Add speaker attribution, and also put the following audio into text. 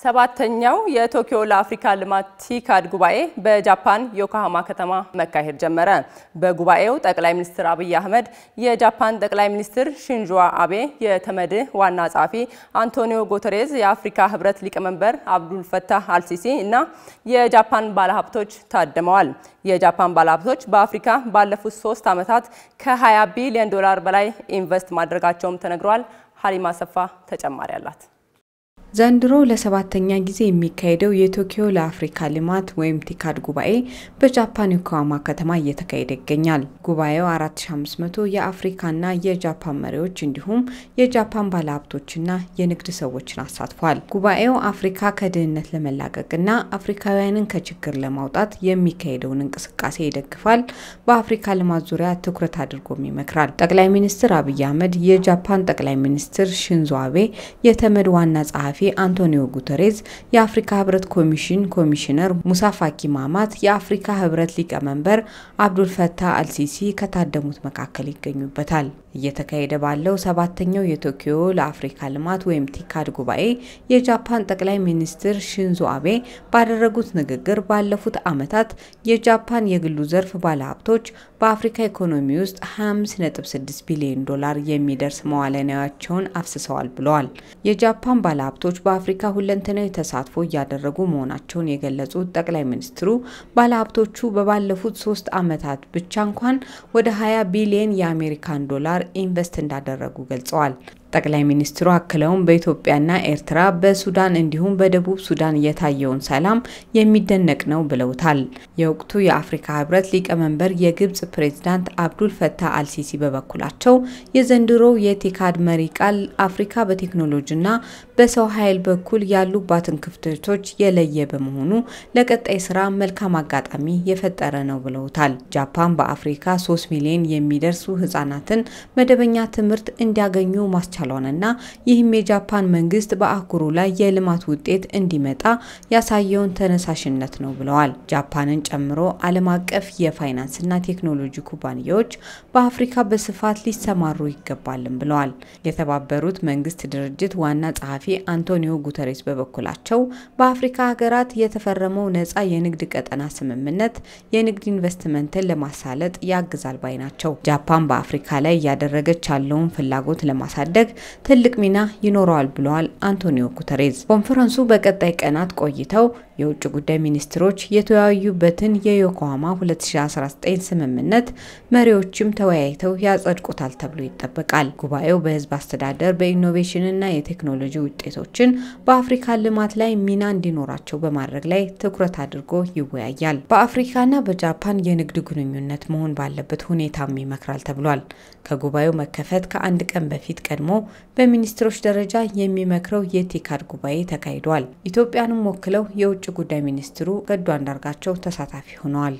Speaker 1: ሰባተኛው የቶኪዮ ለአፍሪካ ልማት ቲካድ ጉባኤ በጃፓን ዮኮሃማ ከተማ መካሄድ ጀመረ። በጉባኤው ጠቅላይ ሚኒስትር አብይ አህመድ፣ የጃፓን ጠቅላይ ሚኒስትር ሽንዞ አቤ፣ የተመድ ዋና ጸሐፊ አንቶኒዮ ጉተሬዝ፣ የአፍሪካ ህብረት ሊቀመንበር አብዱልፈታህ አልሲሲ እና የጃፓን ባለሀብቶች ታድመዋል። የጃፓን ባለሀብቶች በአፍሪካ ባለፉት ሶስት ዓመታት ከ20 ቢሊዮን ዶላር በላይ ኢንቨስት ማድረጋቸውም ተነግሯል። ሀሊማ ሰፋ ተጨማሪ አላት።
Speaker 2: ዘንድሮ ለሰባተኛ ጊዜ የሚካሄደው የቶኪዮ ለአፍሪካ ልማት ወይም ቲካድ ጉባኤ በጃፓን ዮኮሃማ ከተማ እየተካሄደ ይገኛል። ጉባኤው 4500 የአፍሪካና የጃፓን መሪዎች እንዲሁም የጃፓን ባለሀብቶችና የንግድ ሰዎችን አሳትፏል። ጉባኤው አፍሪካ ከድህነት ለመላቀቅና አፍሪካውያንን ከችግር ለማውጣት የሚካሄደውን እንቅስቃሴ ይደግፋል። በአፍሪካ ልማት ዙሪያ ትኩረት አድርጎም ይመክራል። ጠቅላይ ሚኒስትር አብይ አህመድ፣ የጃፓን ጠቅላይ ሚኒስትር ሽንዞ አቤ፣ የተመድ ዋና ጸሐፊ ኃላፊ አንቶኒዮ ጉተሬዝ፣ የአፍሪካ ህብረት ኮሚሽን ኮሚሽነር ሙሳ ፋኪ ማማት፣ የአፍሪካ ህብረት ሊቀመንበር አብዱልፈታ አልሲሲ ከታደሙት መካከል ይገኙበታል። እየተካሄደ ባለው ሰባተኛው የቶኪዮ ለአፍሪካ ልማት ወይም ቲካድ ጉባኤ የጃፓን ጠቅላይ ሚኒስትር ሽንዞ አቤ ባደረጉት ንግግር ባለፉት ዓመታት የጃፓን የግሉ ዘርፍ ባለሀብቶች በአፍሪካ ኢኮኖሚ ውስጥ 25.6 ቢሊዮን ዶላር የሚደርስ መዋለ ንዋያቸውን አፍስሰዋል ብለዋል። የጃፓን ባለሀብቶች ወጣቶች በአፍሪካ ሁለንተናዊ ተሳትፎ እያደረጉ መሆናቸውን የገለጹት ጠቅላይ ሚኒስትሩ ባለሀብቶቹ በባለፉት ሶስት ዓመታት ብቻ እንኳን ወደ 20 ቢሊየን የአሜሪካን ዶላር ኢንቨስት እንዳደረጉ ገልጸዋል። ጠቅላይ ሚኒስትሩ አክለውም በኢትዮጵያና ኤርትራ፣ በሱዳን እንዲሁም በደቡብ ሱዳን የታየውን ሰላም የሚደነቅ ነው ብለውታል። የወቅቱ የአፍሪካ ህብረት ሊቀመንበር የግብጽ ፕሬዝዳንት አብዱል ፈታህ አልሲሲ በበኩላቸው የዘንድሮው የቴካድ መሪ ቃል አፍሪካ በቴክኖሎጂና በሰው ኃይል በኩል ያሉባትን ክፍተቶች የለየ በመሆኑ ለቀጣይ ስራ መልካም አጋጣሚ የፈጠረ ነው ብለውታል። ጃፓን በአፍሪካ 3 ሚሊዮን የሚደርሱ ህጻናትን መደበኛ ትምህርት እንዲያገኙ ማስቻል መቻሏንና ይህም የጃፓን መንግስት በአህጉሩ ላይ የልማት ውጤት እንዲመጣ ያሳየውን ተነሳሽነት ነው ብለዋል። ጃፓንን ጨምሮ ዓለም አቀፍ የፋይናንስና ቴክኖሎጂ ኩባንያዎች በአፍሪካ በስፋት ሊሰማሩ ይገባልም ብለዋል። የተባበሩት መንግስት ድርጅት ዋና ጸሐፊ አንቶኒዮ ጉተሬስ በበኩላቸው በአፍሪካ ሀገራት የተፈረመው ነጻ የንግድ ቀጠና ስምምነት የንግድ ኢንቨስትመንትን ለማሳለጥ ያግዛል ባይ ናቸው። ጃፓን በአፍሪካ ላይ እያደረገች ያለውን ፍላጎት ለማሳደግ ትልቅ ሚና ይኖረዋል ብለዋል አንቶኒዮ ጉተሬዝ። ኮንፈረንሱ በቀጣይ ቀናት ቆይተው የውጭ ጉዳይ ሚኒስትሮች የተወያዩበትን የዮኮሃማ 2019 ስምምነት መሪዎችም ተወያይተው ያጸድቁታል ተብሎ ይጠበቃል። ጉባኤው በህዝብ አስተዳደር በኢኖቬሽንና የቴክኖሎጂ ውጤቶችን በአፍሪካ ልማት ላይ ሚና እንዲኖራቸው በማድረግ ላይ ትኩረት አድርጎ ይወያያል። በአፍሪካና በጃፓን የንግድ ግንኙነት መሆን ባለበት ሁኔታም ይመክራል ተብሏል። ከጉባኤው መከፈት ከአንድ ቀን በፊት ቀድሞ በሚኒስትሮች ደረጃ የሚመክረው የቲካድ ጉባኤ ተካሂዷል። ኢትዮጵያንም ወክለው የውጭ ጉዳይ ሚኒስትሩ ገዱ አንዳርጋቸው ተሳታፊ ሆነዋል።